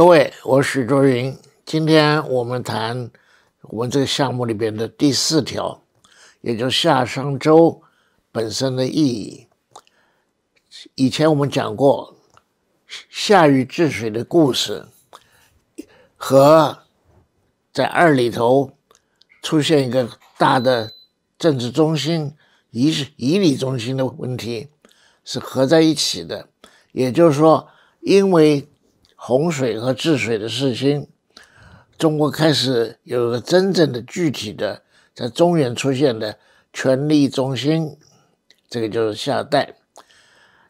各位，我是许卓云。今天我们谈我们这个项目里边的第四条，也就夏商周本身的意义。以前我们讲过夏禹治水的故事，和在二里头出现一个大的政治中心、遗以礼中心的问题是合在一起的。也就是说，因为洪水和治水的事情，中国开始有个真正的、具体的在中原出现的权力中心，这个就是夏代。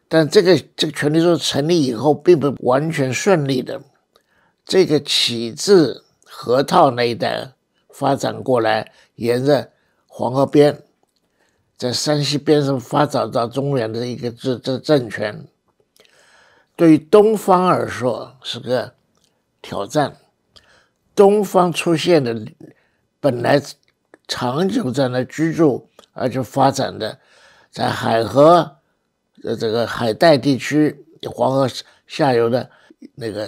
但这个这个权力中心成立以后，并不完全顺利的。这个起自河套那一带，发展过来，沿着黄河边，在山西边上发展到中原的一个这这政权。对于东方而说是个挑战。东方出现的本来长久在那居住而且发展的，在海河这个海带地区、黄河下游的，那个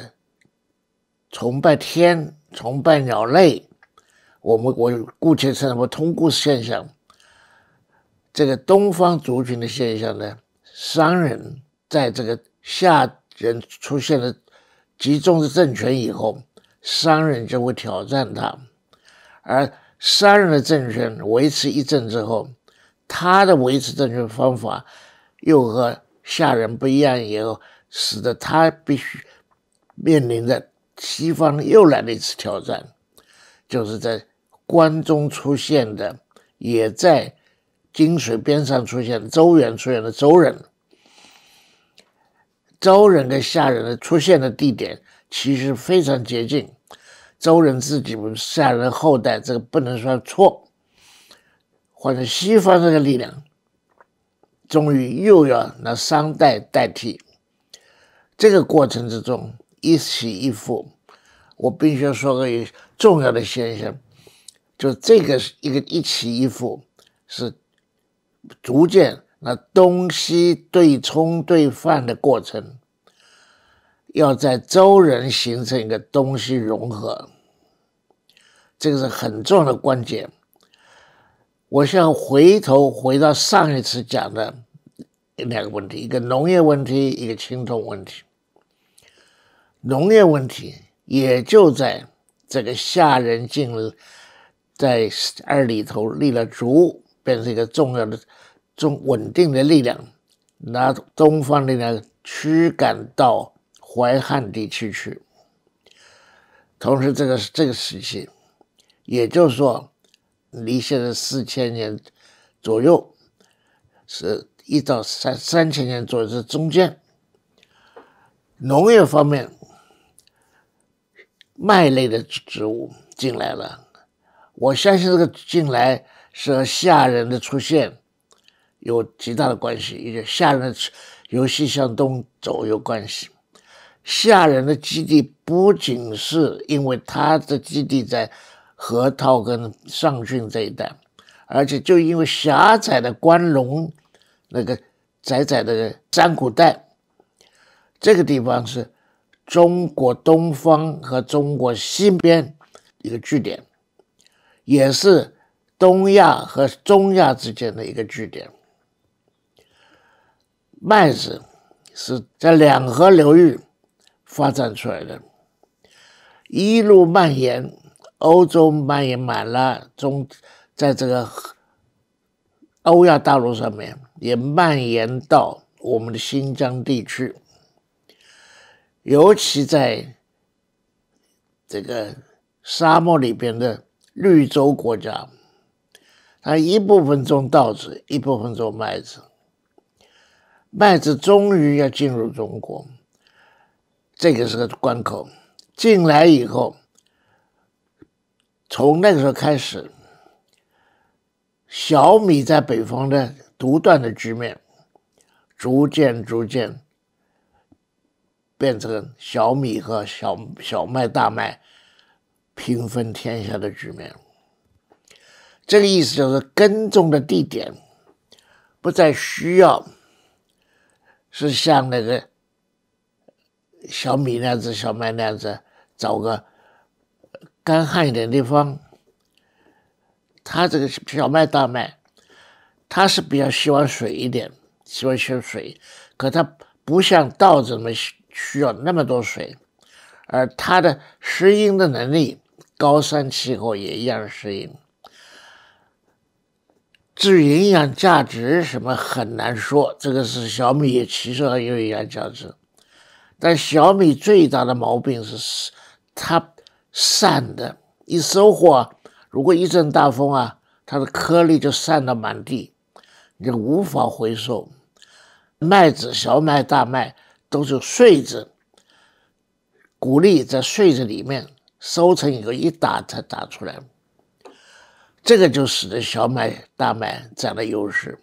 崇拜天、崇拜鸟类，我们我姑且称什么通古现象。这个东方族群的现象呢，商人在这个下。人出现了集中的政权以后，商人就会挑战他，而商人的政权维持一阵之后，他的维持政权方法又和下人不一样，以后使得他必须面临着西方又来了一次挑战，就是在关中出现的，也在金水边上出现周原出现的周人。周人跟夏人的出现的地点其实非常接近，周人自己不是夏人后代，这个不能算错。换成西方这个力量，终于又要拿商代代替。这个过程之中，一起一伏，我必须要说个重要的现象，就这个一个一起一伏是逐渐。那东西对冲对犯的过程，要在周人形成一个东西融合，这个是很重要的关键。我想回头回到上一次讲的两个问题：一个农业问题，一个青铜问题。农业问题也就在这个下人进入，在二里头立了足，变成一个重要的。中稳定的力量，拿东方力量驱赶到淮汉地区去。同时，这个这个时期，也就是说，离现在四千年左右，是一到三三千年左右，是中间，农业方面，麦类的植物进来了。我相信这个进来是西亚人的出现。有极大的关系，也个夏人的由西向东走有关系。夏人的基地不仅是因为他的基地在河套跟上郡这一带，而且就因为狭窄的关陇那个窄窄的山谷带，这个地方是中国东方和中国西边一个据点，也是东亚和中亚之间的一个据点。麦子是在两河流域发展出来的，一路蔓延，欧洲蔓延满了中，在这个欧亚大陆上面也蔓延到我们的新疆地区，尤其在这个沙漠里边的绿洲国家，它一部分种稻子，一部分种麦子。麦子终于要进入中国，这个是个关口。进来以后，从那个时候开始，小米在北方的独断的局面，逐渐逐渐变成小米和小小麦、大麦平分天下的局面。这个意思就是，耕种的地点不再需要。是像那个小米那样子、小麦那样子，找个干旱一点地方。它这个小麦、大麦，它是比较喜欢水一点，喜欢些水，可它不像稻子那么需要那么多水，而它的适应的能力，高山气候也一样适应。至于营养价值什么很难说，这个是小米也其实很有营养价值，但小米最大的毛病是它散的，一收获，如果一阵大风啊，它的颗粒就散到满地，你无法回收。麦子、小麦、大麦都是穗子，谷粒在穗子里面，收成以后一打才打出来。这个就使得小麦、大麦占了优势，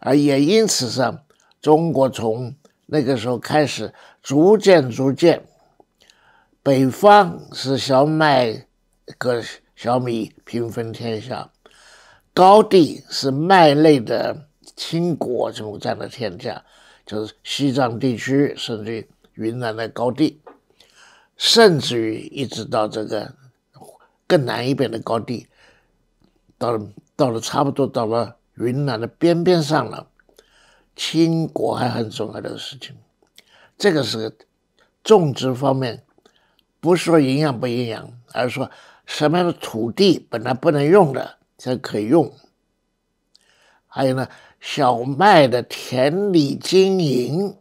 而也因此上，中国从那个时候开始，逐渐逐渐，北方是小麦和小米平分天下，高地是麦类的青果这占了天下，就是西藏地区，甚至云南的高地，甚至于一直到这个更南一边的高地。到了，到了，差不多到了云南的边边上了。清国还很重要的事情，这个是种植方面，不是说营养不营养，而是说什么样的土地本来不能用的，才可以用。还有呢，小麦的田里经营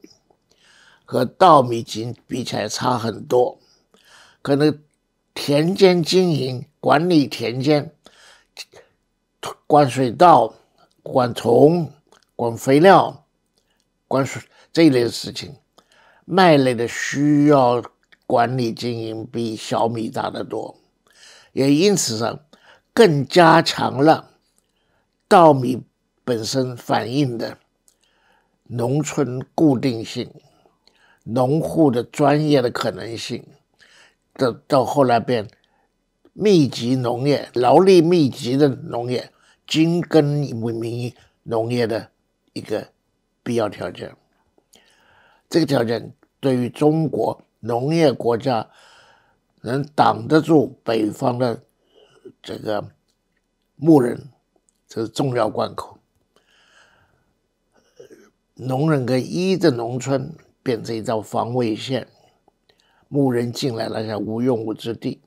和稻米经比起来差很多，可能田间经营管理田间。管水稻、管虫、管肥料、管水这一类的事情，麦类的需要管理经营比小米大得多，也因此上更加强了稻米本身反映的农村固定性、农户的专业的可能性，到到后来变。密集农业、劳力密集的农业，精耕一明民农业的一个必要条件。这个条件对于中国农业国家能挡得住北方的这个牧人，这是重要关口。农人跟一的农村变成一道防卫线，牧人进来了，像无用武之地。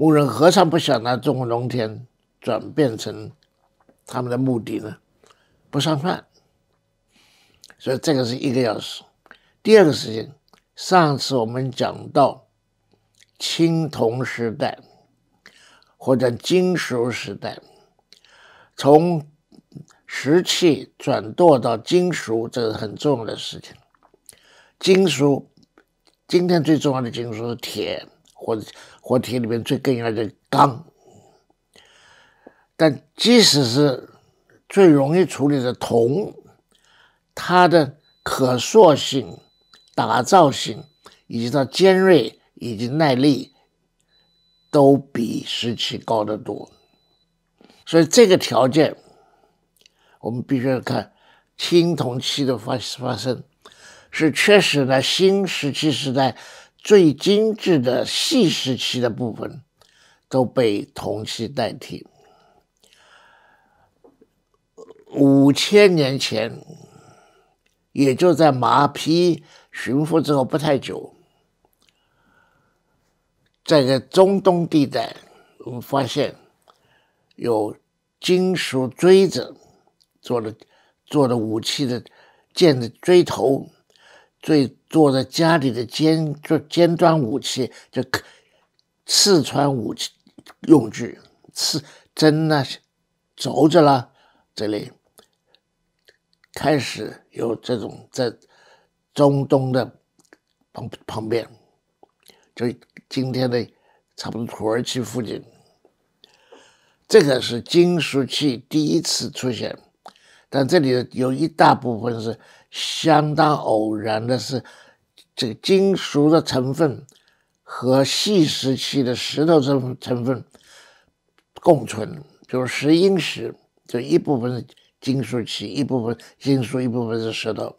牧人何尝不想拿中国农田转变成他们的目的呢？不上饭，所以这个是一个要素。第二个事情，上次我们讲到青铜时代或者金属时代，从石器转舵到金属，这是很重要的事情。金属，今天最重要的金属是铁。或者，或铁里面最更源的钢，但即使是最容易处理的铜，它的可塑性、打造性以及它尖锐以及耐力，都比石器高得多。所以这个条件，我们必须要看青铜器的发发生，是确实呢，新石器时代。最精致的细石器的部分都被铜器代替。五千年前，也就在马匹驯服之后不太久，在个中东地带，我们发现有金属锥子，做了做了武器的剑的锥头，最做在家里的尖就尖端武器，就刺穿武器用具、刺针那些、轴子啦这类，开始有这种在中东的旁旁边，就今天的差不多土耳其附近，这个是金属器第一次出现，但这里有一大部分是。相当偶然的是，这个金属的成分和细石器的石头成分共存，就是石英石，就一部分是金属器，一部分金属，一部分是石头。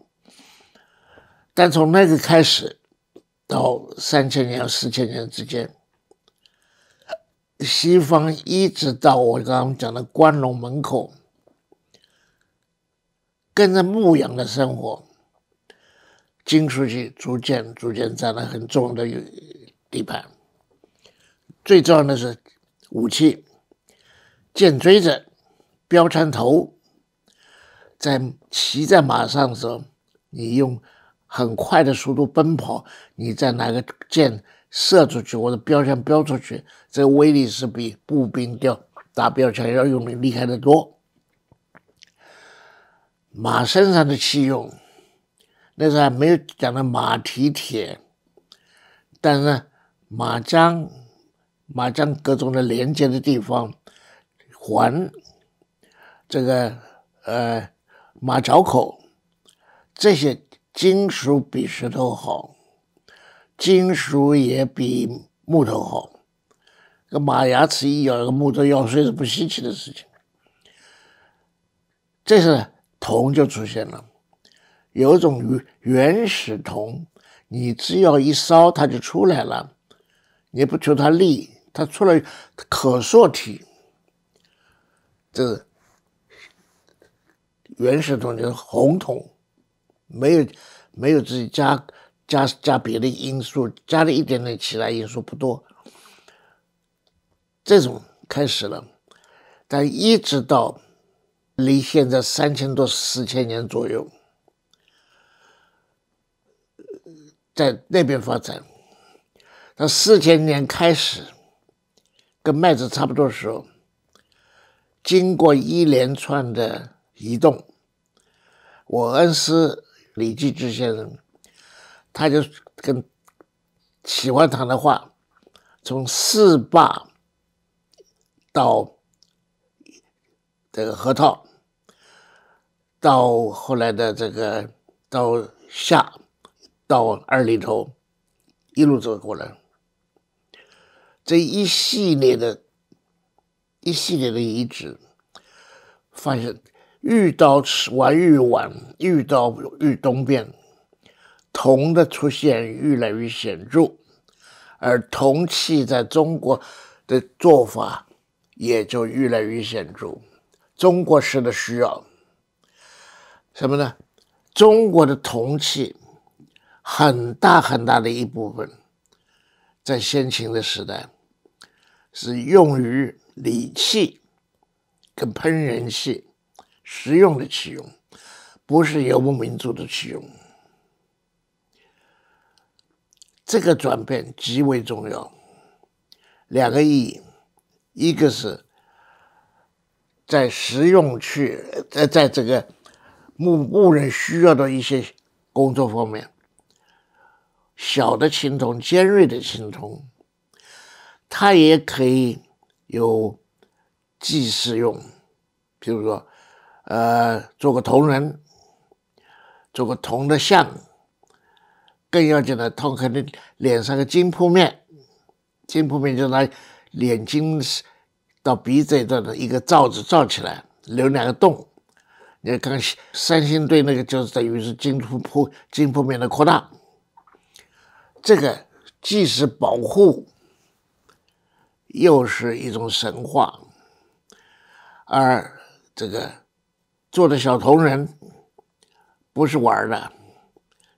但从那个开始到三千年和四千年之间，西方一直到我刚刚讲的关陇门口。跟着牧羊的生活，金出去逐渐逐渐占了很重要的地盘。最重要的是武器，箭锥子、标枪头，在骑在马上的时候，你用很快的速度奔跑，你再拿个箭射出去，或者标枪标出去，这威力是比步兵掉打标枪要用的厉害的多。马身上的器用，那时候还没有讲到马蹄铁，但是马缰、马缰各种的连接的地方、环，这个呃马槽口，这些金属比石头好，金属也比木头好。个马牙齿一咬，个木头咬碎是不稀奇的事情。这是。铜就出现了，有种原原始铜，你只要一烧，它就出来了。你不求它利，它出来可塑体，这原始铜，就是红铜，没有没有自己加加加别的因素，加了一点点其他因素不多，这种开始了，但一直到。离现在三千多四千年左右，在那边发展。那四千年开始，跟麦子差不多时候，经过一连串的移动，我恩师李继之先生，他就跟喜欢他的话，从四坝到这个核桃。到后来的这个，到夏，到二里头，一路走过来，这一系列的，一系列的遗址，发现，到此完玉晚，玉到玉东边，铜的出现越来越显著，而铜器在中国的做法也就越来越显著，中国式的需要。什么呢？中国的铜器很大很大的一部分，在先秦的时代是用于礼器、跟烹人器、实用的器用，不是游牧民族的器用。这个转变极为重要，两个意义，一个是在实用去在在这个。牧牧人需要的一些工作方面，小的青铜、尖锐的青铜，它也可以有祭祀用，比如说，呃，做个铜人，做个铜的像，更要紧的铜可能脸上的金铺面，金铺面就拿眼睛到鼻子这的一个罩子罩起来，留两个洞。你看三星堆那个，就是等于是金突破、金破面的扩大。这个既是保护，又是一种神话。而这个做的小铜人，不是玩的，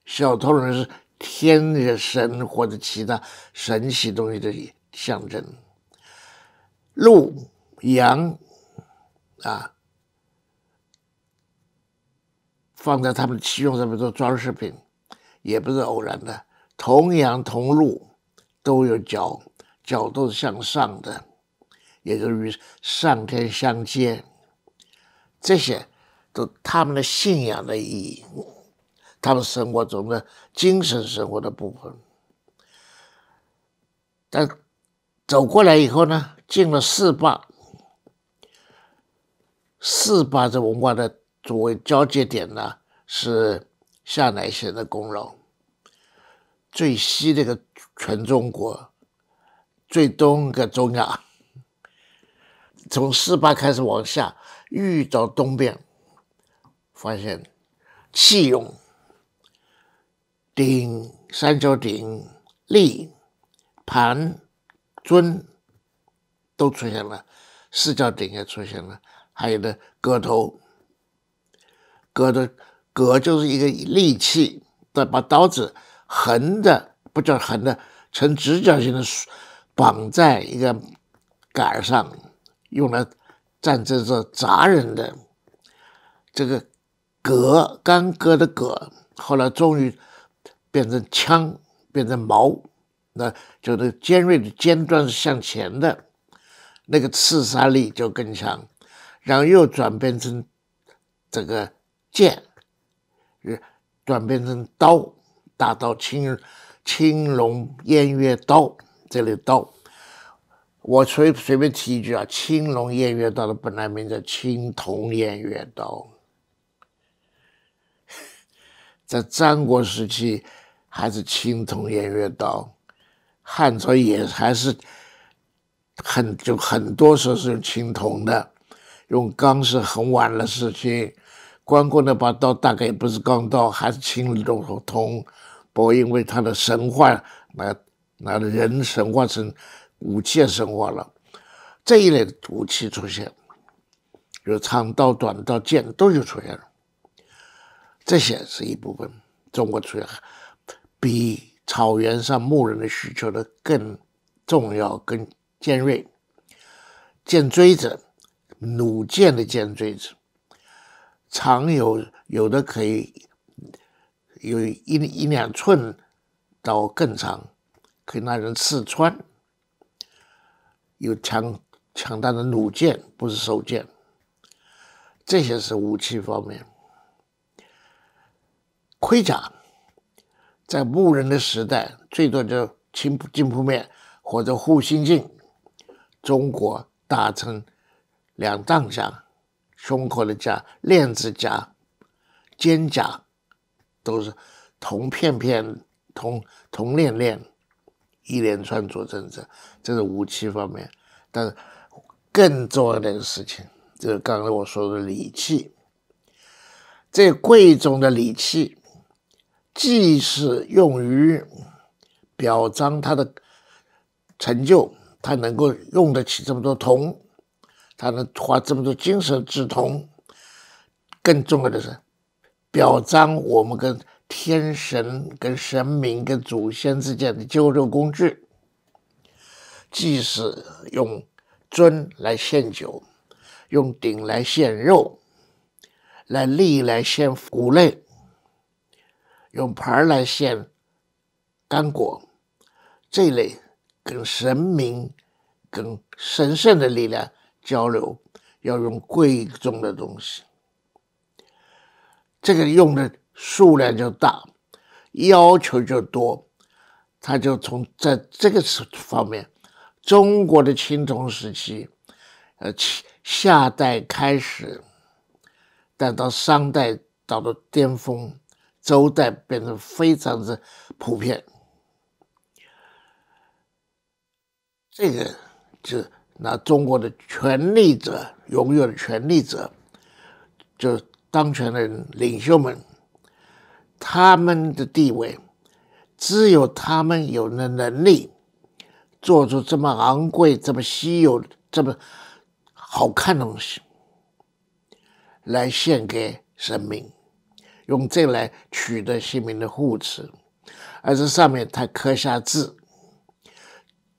小铜人是天的神或者其他神奇东西的象征。鹿、羊，啊。放在他们的器用上面做装饰品，也不是偶然的。同阳同路都有角，角都是向上的，也就与上天相接。这些都他们的信仰的意义，他们生活中的精神生活的部分。但走过来以后呢，进了四坝，四坝这文化的。作为交接点呢，是夏乃线的功劳。最西这个全中国，最东个中央，从四八开始往下遇到东边，发现气用顶三角鼎、立盘、尊都出现了，四角鼎也出现了，还有的个头。戈的戈就是一个利器，再把刀子横的不叫横的，成直角形的绑在一个杆上，用来战争做砸人的。这个戈干戈的戈，后来终于变成枪，变成矛，那就是尖锐的尖端是向前的，那个刺杀力就更强，然后又转变成这个。剑，转变成刀，大刀、青青龙偃月刀这类刀，我随随便提一句啊，青龙偃月刀的本来名字青铜偃月刀，在战国时期还是青铜偃月刀，汉朝也还是很就很多时候是用青铜的，用钢是很晚的事情。关公那把刀大概也不是钢刀，还是青铜。不过因为他的神话，拿拿人神化成武器神化了，这一类的武器出现，有长刀、短刀、剑，都有出现了。这些是一部分中国出现，比草原上牧人的需求的更重要、更尖锐。剑锥子，弩箭的剑锥子。长有有的可以有一一两寸到更长，可以让人刺穿。有强强大的弩箭，不是手箭。这些是武器方面。盔甲在牧人的时代，最多就青布、铺布面或者护心镜，中国大成两丈长。胸口的甲、链子甲、肩甲，都是铜片片、铜铜链链，一连串做政策，这是武器方面，但是更重要的事情，就是刚才我说的礼器。这贵重的礼器，既是用于表彰他的成就，他能够用得起这么多铜。他能花这么多精神志同，更重要的是表彰我们跟天神、跟神明、跟祖先之间的交流工具，即使用尊来献酒，用鼎来献肉，来力来献谷类，用盘来献干果，这类跟神明、跟神圣的力量。交流要用贵重的东西，这个用的数量就大，要求就多，他就从在这个方面，中国的青铜时期，呃，夏代开始，但到商代到了巅峰，周代变得非常的普遍，这个就。那中国的权力者，永远的权力者，就当权的领袖们，他们的地位，只有他们有那能力，做出这么昂贵、这么稀有、这么好看的东西，来献给神明，用这来取得神明的护持，而这上面他刻下字，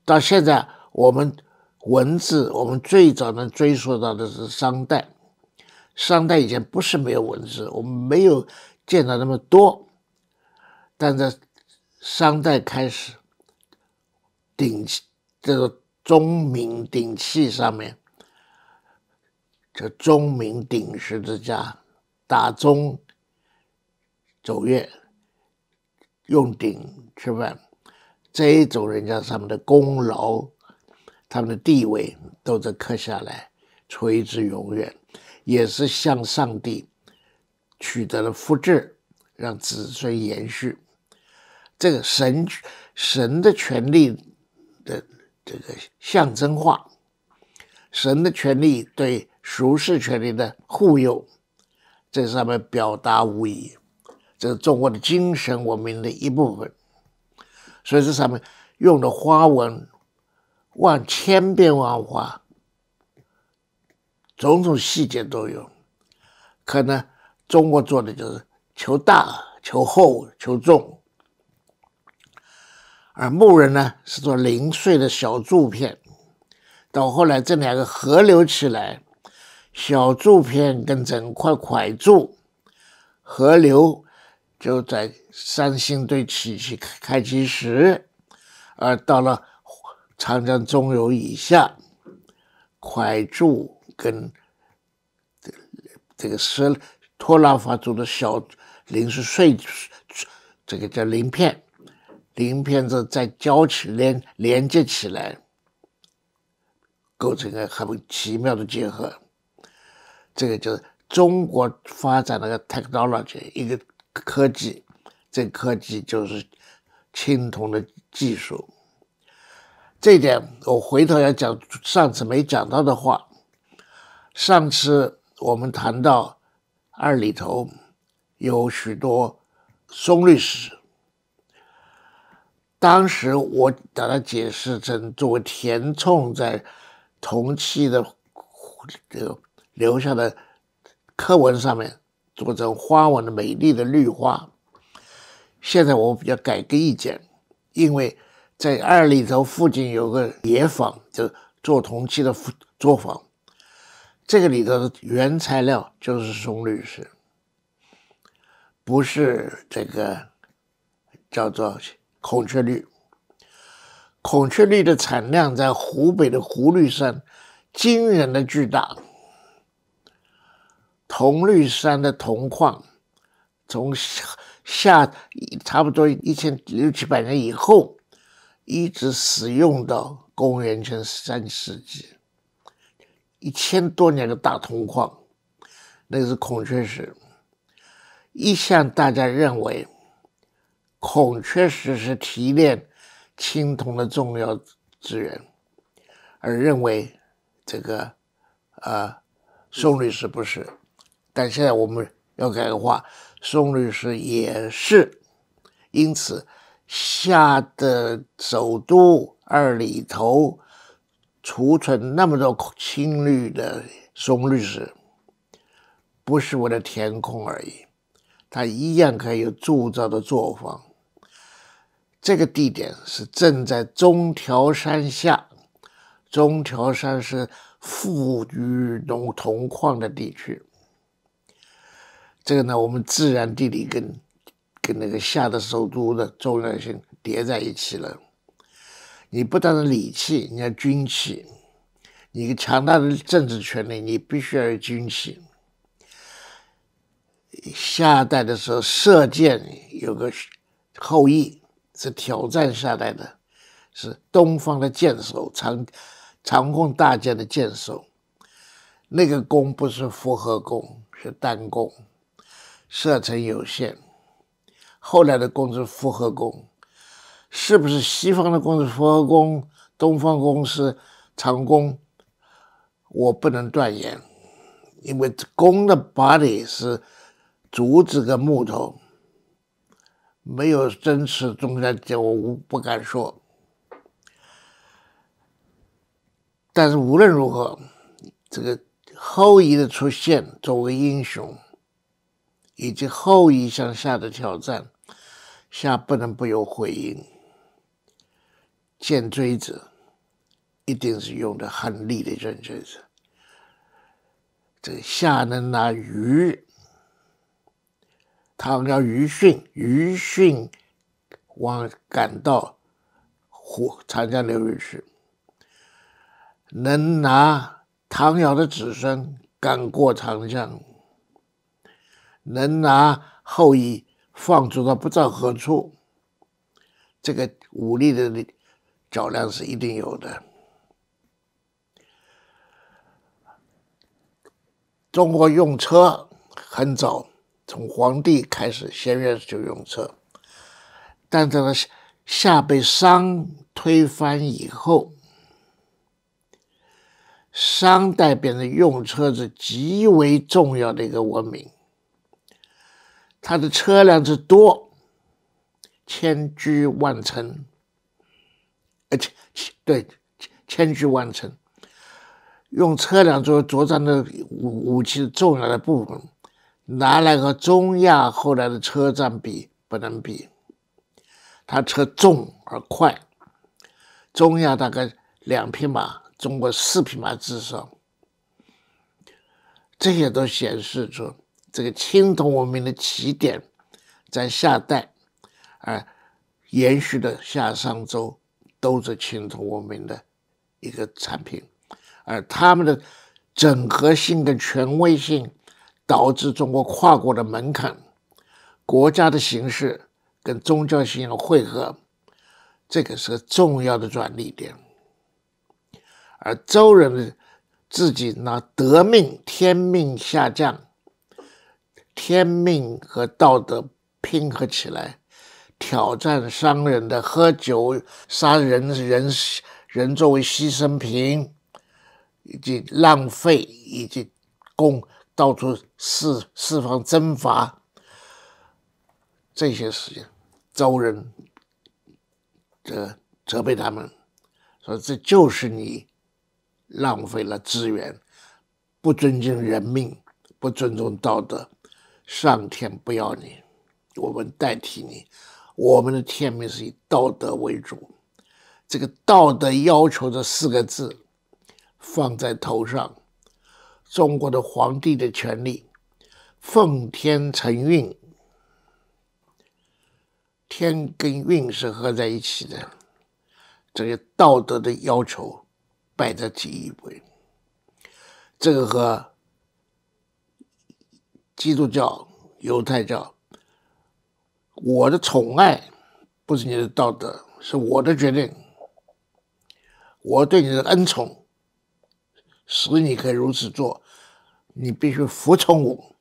到现在我们。文字，我们最早能追溯到的是商代。商代以前不是没有文字，我们没有见到那么多，但在商代开始，鼎这个钟鸣鼎器上面，这钟鸣鼎食之家，打钟走月，用鼎吃饭，这一种人家上面的功劳。他们的地位都在刻下来，垂之永远，也是向上帝取得了复制，让子孙延续。这个神神的权利的这个象征化，神的权利对俗世权利的护佑，这上面表达无疑，这是中国的精神文明的一部分。所以这上面用的花纹。万千变万化，种种细节都有。可能中国做的就是求大、求厚、求重，而牧人呢是做零碎的小柱片。到后来，这两个合流起来，小柱片跟整块块柱合流，就在三星堆起去开基石，而到了。长江中游以下，块柱跟这这个石托拉法族的小零是碎，这个叫鳞片，鳞片子再交起连连接起来，构成一个很奇妙的结合。这个就是中国发展那个 technology 一个科技，这科技就是青铜的技术。这点我回头要讲上次没讲到的话。上次我们谈到二里头有许多松绿石，当时我把它解释成作为填充在同期的这个留下的刻纹上面做成花纹的美丽的绿花。现在我比较改个意见，因为。在二里头附近有个冶坊，就做铜器的作坊。这个里头的原材料就是松绿石，不是这个叫做孔雀绿。孔雀绿的产量在湖北的湖绿山，惊人的巨大。铜绿山的铜矿，从下差不多一千六七百年以后。一直使用到公元前三世纪，一千多年的大铜矿，那是孔雀石。一向大家认为孔雀石是提炼青铜的重要资源，而认为这个啊宋律师不是，但现在我们要改话，宋律师也是，因此。下的首都二里头，储存那么多青绿的松绿石，不是为了填空而已，它一样可以有铸造的作坊。这个地点是正在中条山下，中条山是富于铜铜矿的地区。这个呢，我们自然地理跟。跟那个夏的首都的重要性叠在一起了。你不但是礼器，你要军器。一个强大的政治权利，你必须要有军器。夏代的时候，射箭有个后羿是挑战夏代的，是东方的箭手，长长弓大箭的箭手。那个弓不是复合弓，是单弓，射程有限。后来的公司复合弓，是不是西方的公司复合弓，东方公司长弓，我不能断言，因为弓的把里是竹子跟木头，没有真实中间件，我我不敢说。但是无论如何，这个后羿的出现作为英雄，以及后羿向下的挑战。下不能不有回应，见锥子一定是用的很利的锥子。这下能拿鱼，他要鱼汛，鱼汛往赶到湖长江流域去，能拿唐尧的子孙赶过长江，能拿后羿。放逐到不知道何处，这个武力的较量是一定有的。中国用车很早，从皇帝开始，先月就用车，但到了夏被商推翻以后，商代变成用车是极为重要的一个文明。他的车辆之多，千军万乘，而且对千军万乘，用车辆作为作战的武武器重要的部分，拿来和中亚后来的车战比不能比，他车重而快，中亚大概两匹马，中国四匹马至少，这些都显示出。这个青铜文明的起点在夏代，而延续的夏商周都是青铜文明的一个产品，而他们的整合性跟权威性，导致中国跨国的门槛、国家的形式跟宗教性的汇合，这个是个重要的转折点。而周人自己呢，得命天命下降。天命和道德拼合起来，挑战商人的喝酒、杀人人人作为牺牲品，以及浪费，以及供到处释释放征伐，这些事情，遭人责责备他们，说这就是你浪费了资源，不尊敬人命，不尊重道德。上天不要你，我们代替你。我们的天命是以道德为主，这个道德要求这四个字放在头上。中国的皇帝的权利，奉天承运，天跟运是合在一起的。这个道德的要求摆在第一位，这个和。基督教、犹太教，我的宠爱不是你的道德，是我的决定。我对你的恩宠使你可以如此做，你必须服从我。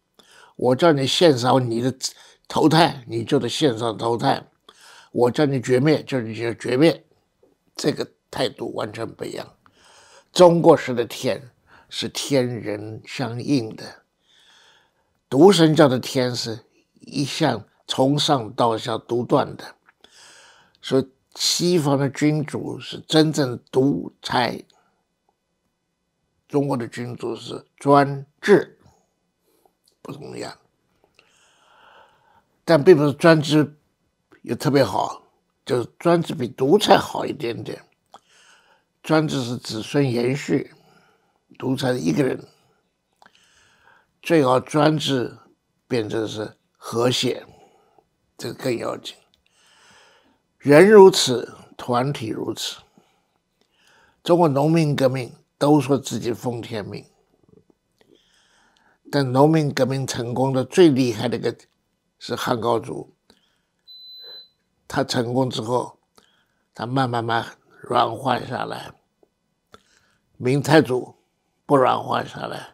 我叫你献上你的投胎，你就得献上投胎；我叫你绝灭，叫你就绝灭。这个态度完全不一样。中国式的天是天人相应的。独神教的天是一向从上到下独断的，所以西方的君主是真正独裁，中国的君主是专制，不同样。但并不是专制也特别好，就是专制比独裁好一点点。专制是子孙延续，独裁一个人。最好专制变成是和谐，这个更要紧。人如此，团体如此。中国农民革命都说自己奉天命，但农民革命成功的最厉害的一个是汉高祖。他成功之后，他慢慢慢软化下来。明太祖不软化下来。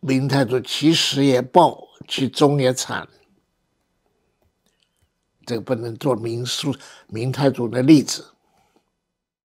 明太祖其实也暴，其中也惨，这个不能做明书、明太祖的例子。